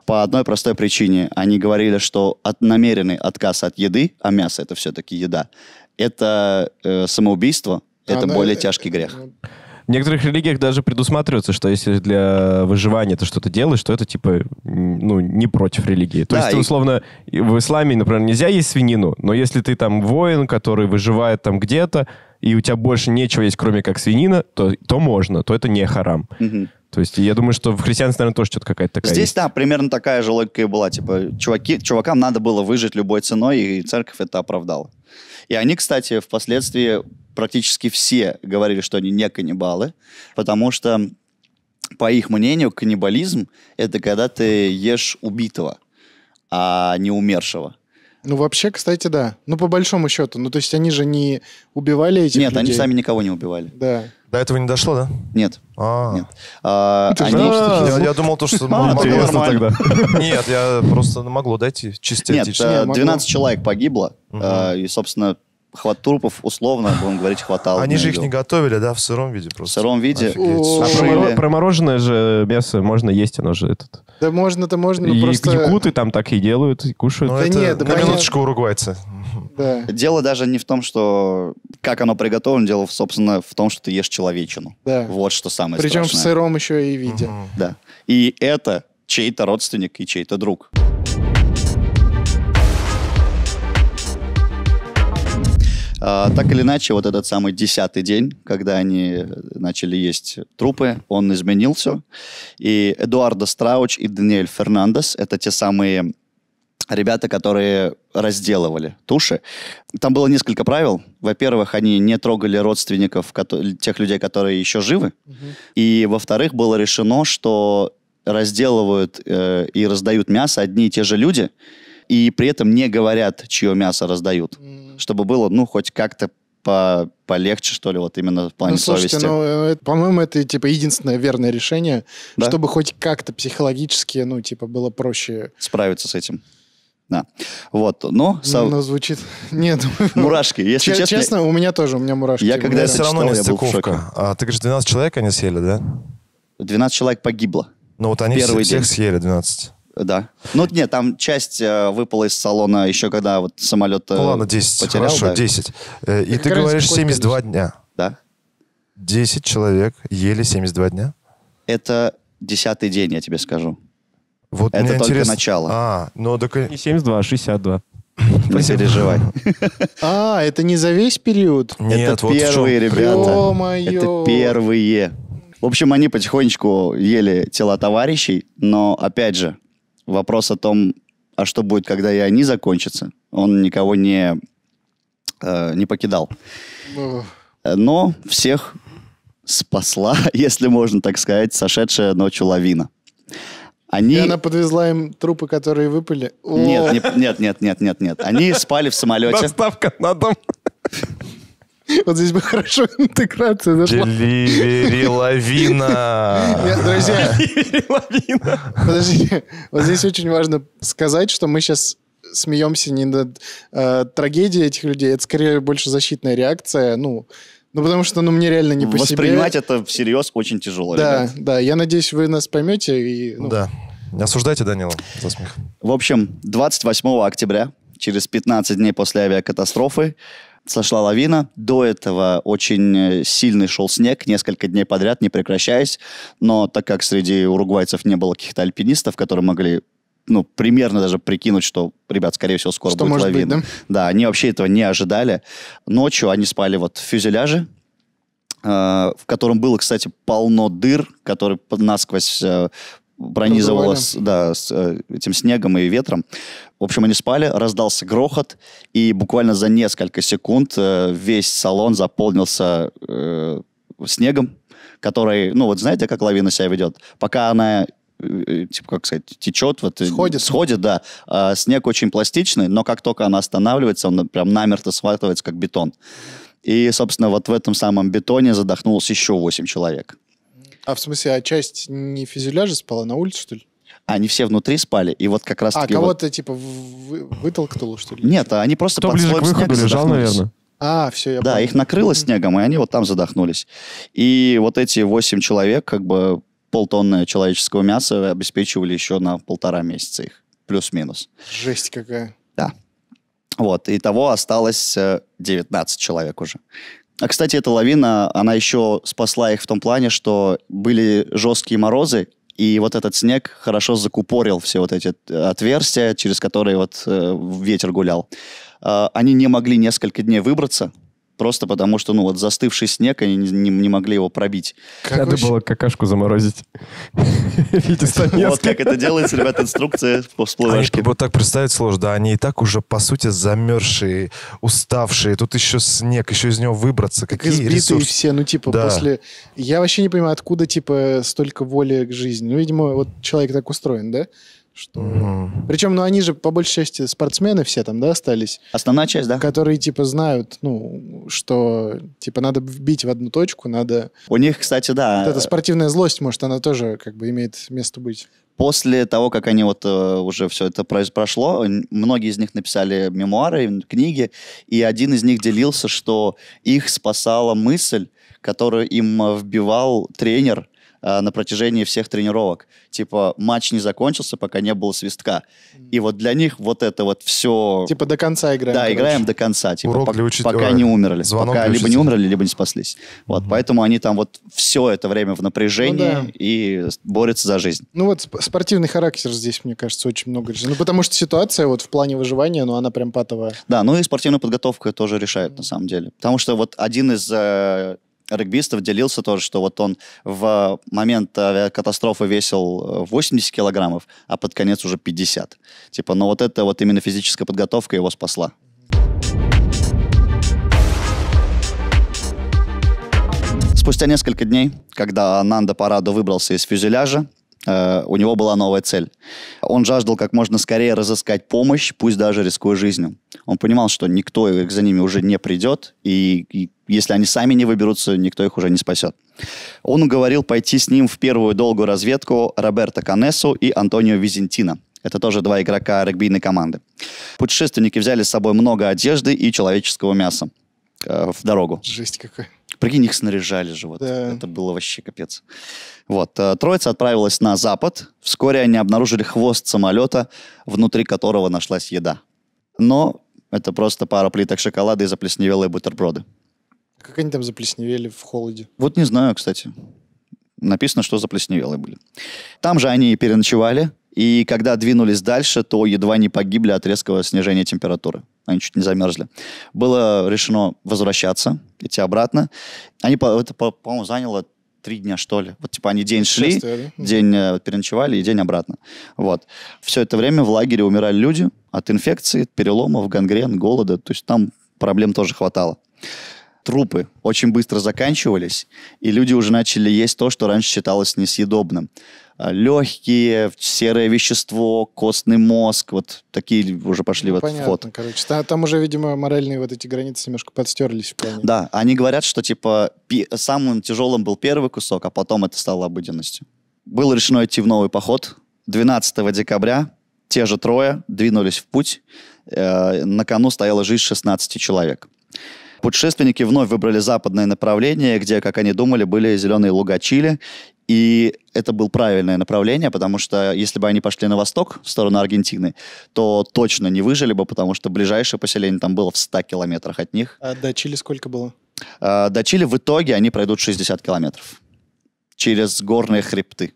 по одной простой причине. Они говорили, что от, намеренный отказ от еды, а мясо это все-таки еда, это э, самоубийство, это Она... более э, тяжкий грех. Э, в некоторых религиях даже предусматривается, что если для выживания ты что-то делаешь, то это типа ну, не против религии. То да, есть, ты, условно, в исламе, например, нельзя есть свинину, но если ты там воин, который выживает там где-то, и у тебя больше нечего есть, кроме как свинина, то, то можно, то это не харам. Угу. То есть я думаю, что в христианстве, наверное, тоже что-то какая-то такая Здесь, есть. да, примерно такая же логика и была. Типа, чуваки, чувакам надо было выжить любой ценой, и церковь это оправдала. И они, кстати, впоследствии практически все говорили, что они не каннибалы, потому что, по их мнению, каннибализм — это когда ты ешь убитого, а не умершего. Ну, вообще, кстати, да. Ну, по большому счету. Ну, то есть они же не убивали этих Нет, людей. они сами никого не убивали. Да. До этого не дошло, да? Нет. А. Нет. А, ну, я, думал, то, что... [laughs] А, нормально тогда. [laughs] Нет, я просто могло дойти частично. Нет, 12 э, человек погибло. Э, и, собственно, хват трупов условно, будем говорить, хватало. Они же их ну, не готовили, да, в сыром виде просто? В сыром виде. А промороженное же мясо можно есть, оно же этот... Да можно, да можно, и просто... якуты там так и делают, и кушают. Ну, да это нет, да каменоточка уругвайца. Да. Дело даже не в том, что как оно приготовлено, дело, собственно, в том, что ты ешь человечину. Да. Вот что самое Причем страшное. в сыром еще и виде. Угу. Да. И это чей-то родственник и чей-то друг. Угу. А, так или иначе, вот этот самый десятый день, когда они начали есть трупы, он изменился. И Эдуардо Страуч и Даниэль Фернандес — это те самые ребята, которые разделывали туши. Там было несколько правил. Во-первых, они не трогали родственников тех людей, которые еще живы. Угу. И, во-вторых, было решено, что разделывают э, и раздают мясо одни и те же люди, и при этом не говорят, чье мясо раздают чтобы было, ну, хоть как-то по полегче, что ли, вот именно в плане ну, слушайте, совести. Ну, э, это, по-моему, это, типа, единственное верное решение, да? чтобы хоть как-то психологически, ну, типа, было проще... Справиться с этим. Да. Вот, но ну, Со... Ну, звучит... [laughs] Нет. Ну, мурашки, если честно... Честно, у меня тоже, у меня мурашки. Я когда все равно не стыковка. А, ты говоришь, 12 человек они съели, да? 12 человек погибло. Ну, вот они всех съели, 12. Да. Ну, нет, там часть э, выпала из салона еще когда вот самолет э, Ну ладно, 10, потерял, хорошо, да. 10. Э, и ты говоришь 72 количество? дня. Да. 10 человек ели 72 дня? Это десятый день, я тебе скажу. Вот это только интерес... начало. А, ну так... Не 72, а 62. Не [laughs] переживай. [laughs] А, это не за весь период? Нет, это вот первые, ребята. ё Это первые. В общем, они потихонечку ели тела товарищей, но, опять же, вопрос о том, а что будет, когда и они закончатся, он никого не, э, не покидал. Но всех спасла, [laughs] если можно так сказать, сошедшая ночью лавина. Они... И она подвезла им трупы, которые выпали. Нет, нет, нет, нет, нет, нет, нет. Они спали в самолете. Доставка на дом. [laughs] Вот здесь бы хорошо [laughs] интеграция зашла. Деливери лавина. Нет, друзья. лавина. Подождите. Вот здесь очень важно сказать, что мы сейчас смеемся не над э, трагедией этих людей, это скорее больше защитная реакция, ну, ну, потому что, ну, мне реально не по Воспринимать себе. это всерьез очень тяжело, Да, ребят. да, я надеюсь, вы нас поймете и... Ну... Да, осуждайте Данила за смех. В общем, 28 октября, через 15 дней после авиакатастрофы, сошла лавина. До этого очень э, сильный шел снег, несколько дней подряд, не прекращаясь. Но так как среди уругвайцев не было каких-то альпинистов, которые могли ну, примерно даже прикинуть, что, ребят, скорее всего, скоро что будет лавина. Быть, да? да, они вообще этого не ожидали. Ночью они спали вот в фюзеляже, э, в котором было, кстати, полно дыр, которые насквозь э, пронизывало с, да, с э, этим снегом и ветром. В общем, они спали, раздался грохот, и буквально за несколько секунд э, весь салон заполнился э, снегом, который, ну вот знаете, как лавина себя ведет? Пока она э, типа, как сказать, течет, вот, сходит. сходит, да. А, снег очень пластичный, но как только она останавливается, он прям намертво схватывается, как бетон. И, собственно, вот в этом самом бетоне задохнулось еще 8 человек. А в смысле, а часть не фюзеляжа спала на улице, что ли? они все внутри спали, и вот как раз... А, кого-то, вот... типа, вы... вытолкнуло, что ли? Нет, они просто Кто под ближе слоем к снега лежал, наверное. А, все, я Да, понял. их накрыло снегом, и они вот там задохнулись. И вот эти восемь человек, как бы полтонны человеческого мяса обеспечивали еще на полтора месяца их, плюс-минус. Жесть какая. Да. Вот, и того осталось 19 э, человек уже. А, кстати, эта лавина, она еще спасла их в том плане, что были жесткие морозы, и вот этот снег хорошо закупорил все вот эти э, отверстия, через которые вот э, ветер гулял. Э, они не могли несколько дней выбраться, просто потому что, ну, вот застывший снег, они не, не, не могли его пробить. Как Надо было какашку заморозить. [laughs] Вот как это делается, ребят, инструкция по а всплывашке. Вот так представить сложно, да, они и так уже, по сути, замерзшие, уставшие, тут еще снег, еще из него выбраться. Какие избитые все, ну, типа, после... Я вообще не понимаю, откуда, типа, столько воли к жизни. Ну, видимо, вот человек так устроен, да? что... Угу. Причем, ну, они же, по большей части, спортсмены все там, да, остались? Основная часть, да. Которые, типа, знают, ну, что, типа, надо бить в одну точку, надо... У них, кстати, да. Вот эта спортивная злость, может, она тоже, как бы, имеет место быть. После того, как они вот э, уже все это прошло, многие из них написали мемуары, книги, и один из них делился, что их спасала мысль, которую им вбивал тренер, Э, на протяжении всех тренировок. Типа матч не закончился, пока не было свистка. И вот для них вот это вот все... Типа до конца играем. Да, короче. играем до конца. Типа, Урок для учителя. Пока не умерли. Звонок пока либо не умерли, либо не спаслись. Вот, угу. поэтому они там вот все это время в напряжении ну, да. и борются за жизнь. Ну вот спортивный характер здесь, мне кажется, очень много решает. Ну потому что ситуация вот в плане выживания, ну она прям патовая. Да, ну и спортивная подготовка тоже решает, на самом деле. Потому что вот один из э, регбистов делился тоже, что вот он в а, момент катастрофы весил 80 э, килограммов, а под конец уже 50. Типа, но вот это вот именно физическая подготовка его спасла. Спустя несколько дней, когда Нанда Парадо выбрался из фюзеляжа, Э, у него была новая цель. Он жаждал как можно скорее разыскать помощь, пусть даже рискуя жизнью. Он понимал, что никто их за ними уже не придет, и, и если они сами не выберутся, никто их уже не спасет. Он уговорил пойти с ним в первую долгую разведку Роберта Канессу и Антонио Визентина. Это тоже два игрока регбийной команды. Путешественники взяли с собой много одежды и человеческого мяса э, в дорогу. Жесть какая. Прикинь, их снаряжали же. Вот. Да. Это было вообще капец. Вот. Э, троица отправилась на запад. Вскоре они обнаружили хвост самолета, внутри которого нашлась еда. Но это просто пара плиток шоколада и заплесневелые бутерброды. Как они там заплесневели в холоде? Вот не знаю, кстати. Написано, что заплесневелые были. Там же они и переночевали, и когда двинулись дальше, то едва не погибли от резкого снижения температуры они чуть не замерзли. Было решено возвращаться, идти обратно. Они, это, по-моему, заняло три дня, что ли. Вот, типа, они день шли, день э, переночевали и день обратно. Вот. Все это время в лагере умирали люди от инфекции, переломов, гангрен, голода. То есть там проблем тоже хватало. Трупы очень быстро заканчивались, и люди уже начали есть то, что раньше считалось несъедобным. Э, легкие, серое вещество, костный мозг, вот такие уже пошли ну, вот понятно, вход. короче. Там, там уже, видимо, моральные вот эти границы немножко подстерлись. Вполне. Да, они говорят, что типа самым тяжелым был первый кусок, а потом это стало обыденностью. Было решено идти в новый поход. 12 декабря те же трое двинулись в путь. Э, на кону стояла жизнь 16 человек. Путешественники вновь выбрали западное направление, где, как они думали, были зеленые луга Чили, и это было правильное направление, потому что если бы они пошли на восток, в сторону Аргентины, то точно не выжили бы, потому что ближайшее поселение там было в 100 километрах от них. А до Чили сколько было? А, до Чили в итоге они пройдут 60 километров через горные хребты.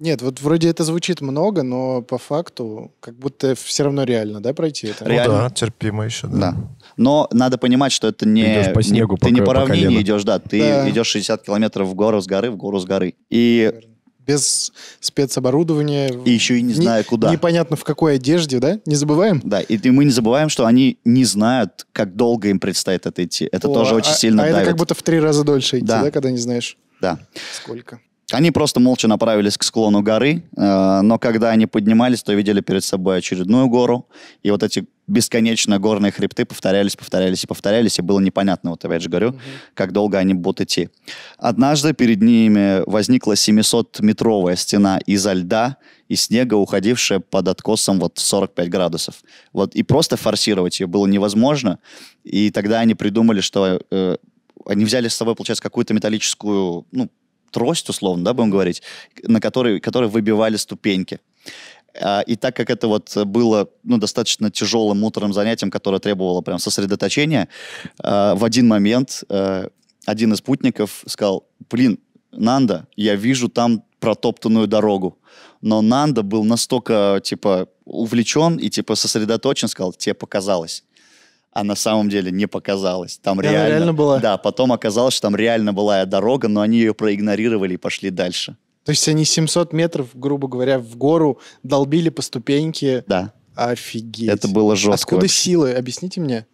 Нет, вот вроде это звучит много, но по факту как будто все равно реально, да, пройти это? Ну реально. Ну да, терпимо еще, да. да. Но надо понимать, что это не... идешь по снегу, не, пока, Ты не по равнине по идешь, да. Ты да. идешь 60 километров в гору с горы, в гору с горы. И... Без спецоборудования. И еще и не знаю, не, куда. Непонятно, в какой одежде, да? Не забываем? Да, и, и мы не забываем, что они не знают, как долго им предстоит это идти. Это О, тоже очень а, сильно а давит. А это как будто в три раза дольше идти, да, да когда не знаешь? Да. Сколько? Они просто молча направились к склону горы, э, но когда они поднимались, то видели перед собой очередную гору, и вот эти бесконечно горные хребты повторялись, повторялись и повторялись, и было непонятно, вот опять же говорю, mm-hmm. как долго они будут идти. Однажды перед ними возникла 700-метровая стена изо льда и снега, уходившая под откосом вот 45 градусов. Вот, и просто форсировать ее было невозможно, и тогда они придумали, что э, они взяли с собой, получается, какую-то металлическую, ну, трость, условно, да, будем говорить, на которой, которой выбивали ступеньки. А, и так как это вот было ну, достаточно тяжелым, муторным занятием, которое требовало прям сосредоточения, а, в один момент а, один из спутников сказал, блин, Нанда, я вижу там протоптанную дорогу. Но Нанда был настолько, типа, увлечен и, типа, сосредоточен, сказал, тебе показалось а на самом деле не показалось. Там реально, реально была. Да, потом оказалось, что там реально была дорога, но они ее проигнорировали и пошли дальше. То есть они 700 метров, грубо говоря, в гору долбили по ступеньке. Да. Офигеть. Это было жестко. Откуда вообще. силы? Объясните мне.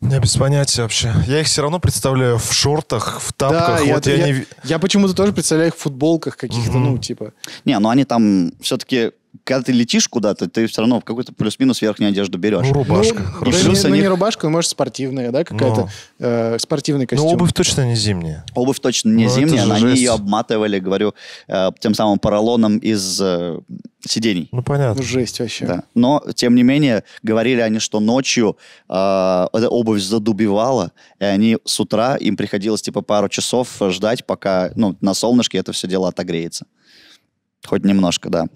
Я без понятия вообще. Я их все равно представляю в шортах, в тапках. Да, вот я, я, я, не... я почему-то тоже представляю их в футболках каких-то, mm-hmm. ну, типа. Не, ну они там все-таки когда ты летишь куда-то, ты все равно в какую-то плюс-минус верхнюю одежду берешь. Ну, рубашка. Ну, и ну, плюс ну, не, они... ну, не рубашка, может, спортивная, да, какая-то. Но... Ну. Э, спортивный костюм. Но обувь точно не зимняя. Обувь точно не Но зимняя, они жесть. ее обматывали, говорю, э, тем самым поролоном из э, сидений. Ну, понятно. Жесть вообще. Да. Но, тем не менее, говорили они, что ночью э, эта обувь задубивала, и они с утра, им приходилось, типа, пару часов ждать, пока, ну, на солнышке это все дело отогреется. Хоть немножко, да.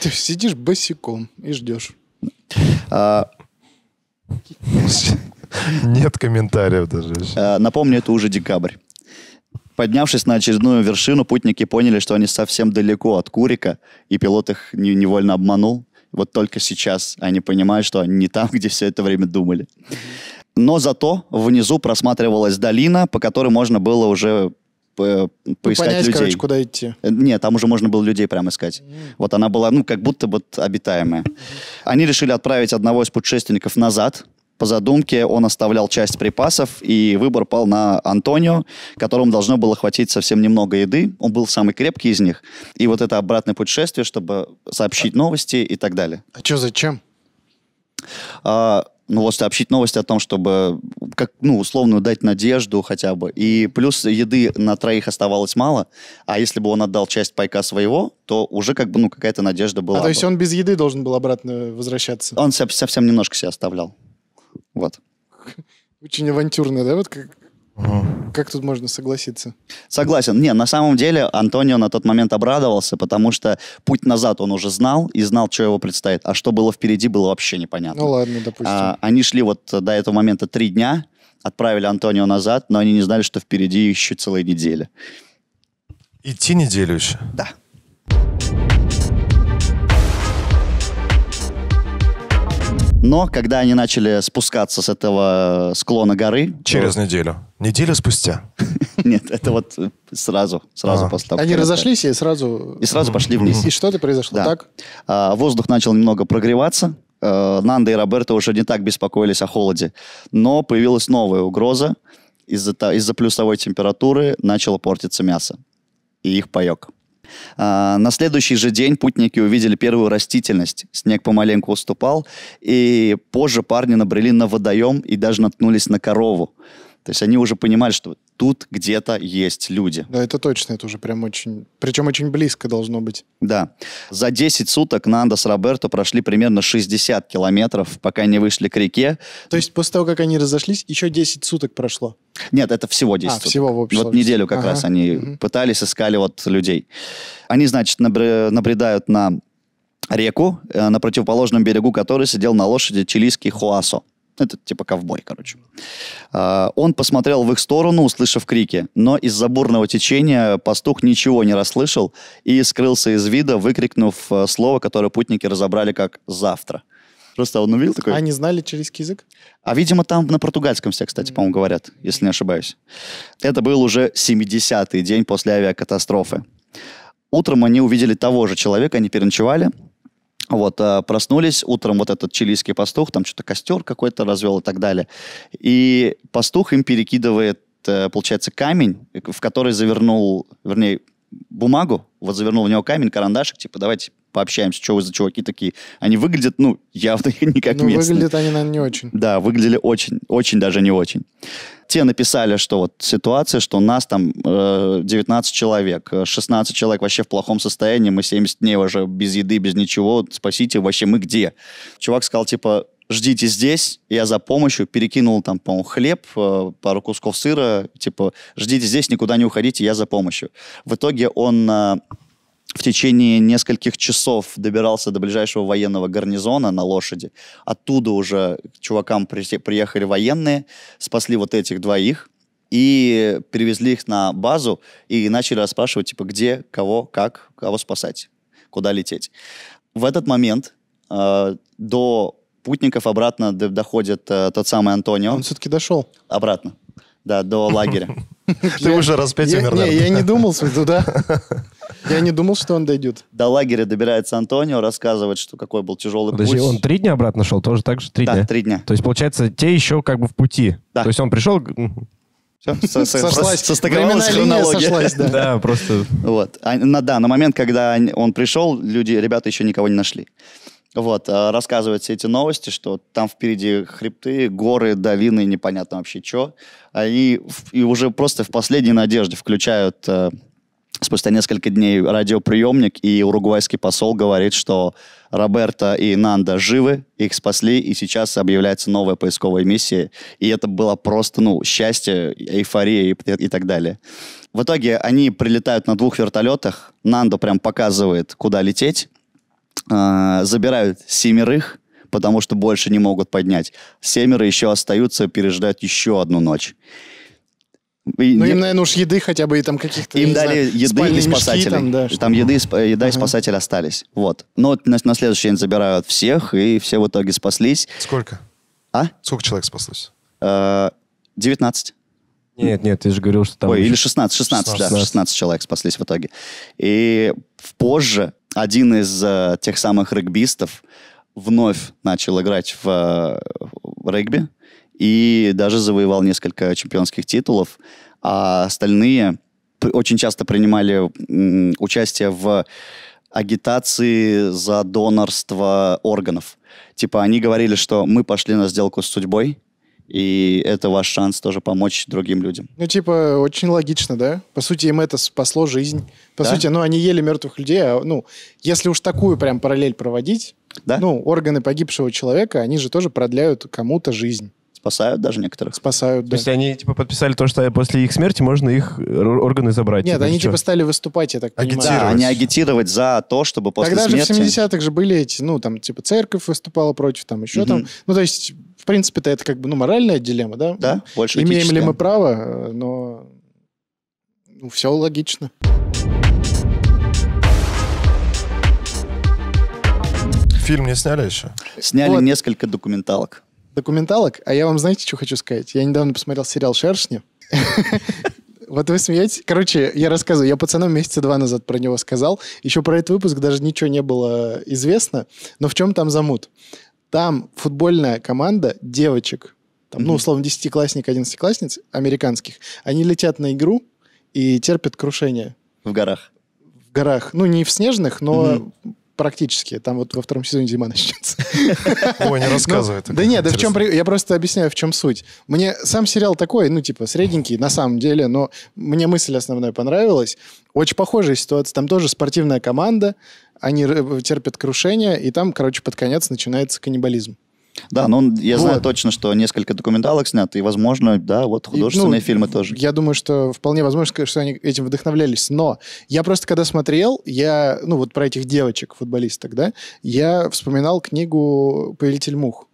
Ты сидишь босиком и ждешь. А, Нет комментариев даже. А, напомню, это уже декабрь. Поднявшись на очередную вершину, путники поняли, что они совсем далеко от Курика, и пилот их невольно обманул. Вот только сейчас они понимают, что они не там, где все это время думали. Но зато внизу просматривалась долина, по которой можно было уже поискать понять, людей. короче, куда идти. Э, нет, там уже можно было людей прям искать. Вот она была, ну, как будто бы обитаемая. Они решили отправить одного из путешественников назад, по задумке он оставлял часть припасов, и выбор пал на Антонио, которому должно было хватить совсем немного еды. Он был самый крепкий из них. И вот это обратное путешествие, чтобы сообщить новости и так далее. А что, зачем? А, ну вот сообщить новость о том, чтобы как, ну, условно дать надежду хотя бы. И плюс еды на троих оставалось мало, а если бы он отдал часть пайка своего, то уже как бы, ну, какая-то надежда была. А то есть он без еды должен был обратно возвращаться? Он совсем немножко себя оставлял. Вот. [laughs] Очень авантюрный, да, вот как как тут можно согласиться? Согласен. Не, на самом деле Антонио на тот момент обрадовался, потому что путь назад он уже знал и знал, что его предстоит. А что было впереди, было вообще непонятно. Ну ладно, допустим. А, они шли вот до этого момента три дня, отправили Антонио назад, но они не знали, что впереди еще целая неделя. Идти неделю еще? Да. Но когда они начали спускаться с этого э, склона горы... Через то... неделю. Неделю спустя. [laughs] Нет, это вот э, сразу, сразу а. после того. Они разошлись и сразу... И сразу пошли вниз. И что-то произошло, так? А, воздух начал немного прогреваться, э, Нанда и Роберто уже не так беспокоились о холоде. Но появилась новая угроза. Из-за из плюсовой температуры начало портиться мясо. И их паек. А, на следующий же день путники увидели первую растительность. Снег помаленьку уступал, и позже парни набрели на водоем и даже наткнулись на корову. То есть они уже понимали, что тут где-то есть люди. Да, это точно, это уже прям очень... Причем очень близко должно быть. Да. За 10 суток Нанда с Роберто прошли примерно 60 километров, пока не вышли к реке. То есть после того, как они разошлись, еще 10 суток прошло? Нет, это всего 10 а, суток. всего в общем. Вот неделю как ага. раз они угу. пытались, искали вот людей. Они, значит, набредают на реку, э, на противоположном берегу которой сидел на лошади чилийский Хуасо. Это типа ковбой, короче. А, он посмотрел в их сторону, услышав крики, но из-за бурного течения пастух ничего не расслышал и скрылся из вида, выкрикнув э, слово, которое путники разобрали как «завтра». Просто он увидел такой... А они знали чилийский язык? А, видимо, там на португальском все, кстати, mm-hmm. по-моему, говорят, если не ошибаюсь. Это был уже 70-й день после авиакатастрофы. Утром они увидели того же человека, они переночевали, вот, э, проснулись, утром вот этот чилийский пастух, там что-то костер какой-то развел и так далее. И пастух им перекидывает, э, получается, камень, э, в который завернул, вернее, бумагу, вот завернул в него камень, карандашик, типа, давайте пообщаемся, что вы за чуваки такие. Они выглядят, ну, явно [laughs] не как ну, выглядят они, наверное, не очень. Да, выглядели очень, очень даже не очень. Те написали, что вот ситуация, что у нас там э, 19 человек, 16 э, человек вообще в плохом состоянии, мы 70 дней уже без еды, без ничего, спасите, вообще мы где? Чувак сказал, типа, ждите здесь, я за помощью перекинул там, по-моему, хлеб, э, пару кусков сыра, типа, ждите здесь, никуда не уходите, я за помощью. В итоге он э, в течение нескольких часов добирался до ближайшего военного гарнизона на лошади. Оттуда уже к чувакам приехали военные, спасли вот этих двоих и перевезли их на базу и начали расспрашивать, типа, где, кого, как, кого спасать, куда лететь. В этот момент э, до путников обратно доходит э, тот самый Антонио. Он все-таки дошел? Обратно, да, до лагеря. [laughs] Ты уже раз пять умер, Не, я не думал туда. [laughs] Я не думал, что он дойдет. До лагеря добирается Антонио, рассказывает, что какой был тяжелый Подожди, путь. он три дня обратно шел, тоже так же три да, дня? три дня. То есть, получается, те еще как бы в пути. Да. То есть он пришел... Все, сошлась. Состыковалась Сошлась, да. [laughs] да, просто... Вот. А, на, да, на момент, когда он пришел, люди, ребята еще никого не нашли вот, э, рассказывает все эти новости, что там впереди хребты, горы, долины, непонятно вообще что. А и, и уже просто в последней надежде включают э, спустя несколько дней радиоприемник, и уругвайский посол говорит, что Роберта и Нанда живы, их спасли, и сейчас объявляется новая поисковая миссия. И это было просто, ну, счастье, эйфория и, и так далее. В итоге они прилетают на двух вертолетах, Нанда прям показывает, куда лететь, Э, забирают семерых, потому что больше не могут поднять. Семеры еще остаются, переждать еще одну ночь. ну, им, наверное, уж еды хотя бы и там каких-то... Им дали знаю, еды и спасатели. Там, да, там еды, еда ага. спасатели остались. Вот. Но на, на следующий день забирают всех, и все в итоге спаслись. Сколько? А? Сколько человек спаслось? 19. Э, нет, нет, ты же говорил, что там... Ой, или 16, 16, 16 да, 16 человек спаслись в итоге. И позже один из э, тех самых регбистов вновь начал играть в, в э, регби и даже завоевал несколько чемпионских титулов, а остальные очень часто принимали участие в агитации за донорство органов. Типа они говорили, что мы пошли на сделку с судьбой, и это ваш шанс тоже помочь другим людям. Ну, типа, очень логично, да? По сути, им это спасло жизнь. По да? сути, ну, они ели мертвых людей, а, ну, если уж такую прям параллель проводить, да? ну, органы погибшего человека, они же тоже продляют кому-то жизнь спасают даже некоторых. Спасают, да. То есть они типа подписали то, что после их смерти можно их э, органы забрать? Нет, типа, они что? типа стали выступать, я так агитировать. понимаю. Да, они агитировать за то, чтобы после Тогда смерти... Тогда же в 70-х же были эти, ну, там, типа, церковь выступала против, там, еще угу. там. Ну, то есть, в принципе-то это как бы, ну, моральная дилемма, да? Да, ну, больше Имеем ли мы право, э, но... Ну, все логично. Фильм не сняли еще? Сняли вот. несколько документалок документалок, а я вам знаете, что хочу сказать? Я недавно посмотрел сериал «Шершни». [laughs] Вот вы смеетесь. Короче, я рассказываю. Я пацанам месяца два назад про него сказал. Еще про этот выпуск даже ничего не было известно. Но в чем там замут? Там футбольная команда девочек, там, ну, условно, десятиклассник, одиннадцатиклассниц американских, они летят на игру и терпят крушение. В горах. В горах. Ну, не в снежных, но mm-hmm практически. Там вот во втором сезоне зима начнется. Ой, не рассказывай. [laughs] Ну, да нет, да в чем... Я просто объясняю, в чем суть. Мне сам сериал такой, ну, типа, средненький на самом деле, но мне мысль основная понравилась. Очень похожая ситуация. Там тоже спортивная команда, они терпят крушение, и там, короче, под конец начинается каннибализм. Да, ну я вот. знаю точно, что несколько документалок сняты и, возможно, да, вот художественные и, ну, фильмы тоже. Я думаю, что вполне возможно, что они этим вдохновлялись. Но я просто когда смотрел, я, ну вот про этих девочек, футболисток, да, я вспоминал книгу «Повелитель мух».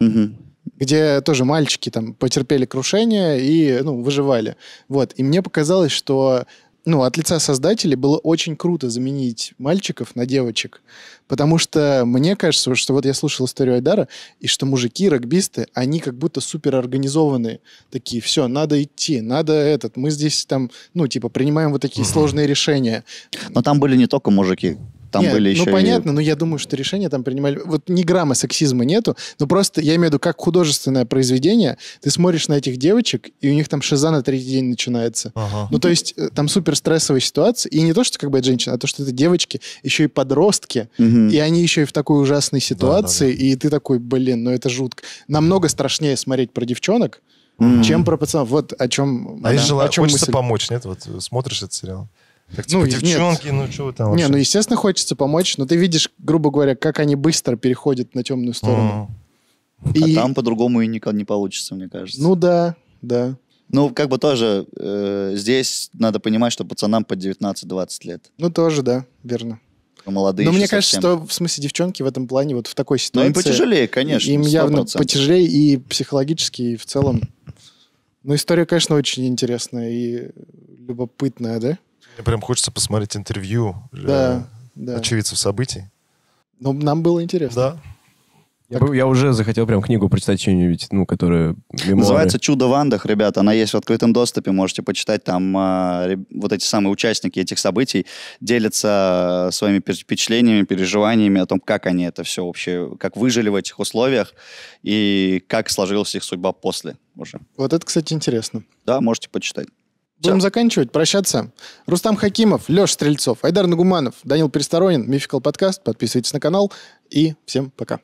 Угу где тоже мальчики там потерпели крушение и ну, выживали. Вот. И мне показалось, что ну, от лица создателей было очень круто заменить мальчиков на девочек. Потому что мне кажется, что вот я слушал историю Айдара, и что мужики, регбисты, они как будто супер организованные. Такие, все, надо идти, надо этот. Мы здесь там, ну, типа, принимаем вот такие сложные решения. Но там были не только мужики. Там Нет, были еще ну понятно, и... но я думаю, что решение там принимали... Вот ни грамма сексизма нету, но просто я имею в виду, как художественное произведение, ты смотришь на этих девочек, и у них там шиза на третий день начинается. Ага. Ну то есть э, там супер стрессовая ситуация, и не то, что как бы это женщина, а то, что это девочки, еще и подростки, угу. и они еще и в такой ужасной ситуации, да, да, да. и ты такой, блин, ну это жутко. Намного страшнее смотреть про девчонок, mm-hmm. чем про пацанов. Вот о чем. А она, желаю, о чем хочется мысль. помочь, нет? Вот э, смотришь этот сериал. Так, ну, типа, ну, девчонки, нет. ну что там вообще? Не, ну, естественно, хочется помочь, но ты видишь, грубо говоря, как они быстро переходят на темную сторону. Mm. И... А там по-другому и никак не получится, мне кажется. Ну да, да. Ну, как бы тоже э, здесь надо понимать, что пацанам по 19-20 лет. Ну, тоже, да, верно. А молодые Но мне кажется, что в смысле девчонки в этом плане вот в такой ситуации... Ну, им потяжелее, конечно, Им 100%. явно потяжелее и психологически, и в целом. Ну история, конечно, очень интересная и любопытная, да? Мне прям хочется посмотреть интервью э, да, да. очевидцев событий. Но ну, нам было интересно. Да. Я, так... я уже захотел прям книгу прочитать что-нибудь, ну, которая... Мемуары. Называется «Чудо в Андах», ребят. Она есть в открытом доступе, можете почитать. Там э, вот эти самые участники этих событий делятся э, своими впечатлениями, переживаниями о том, как они это все вообще, как выжили в этих условиях и как сложилась их судьба после уже. Вот это, кстати, интересно. Да, можете почитать. Будем Все. заканчивать, прощаться. Рустам Хакимов, Леш Стрельцов, Айдар Нагуманов, Данил Пересторонин, Мификал Подкаст. Подписывайтесь на канал и всем пока.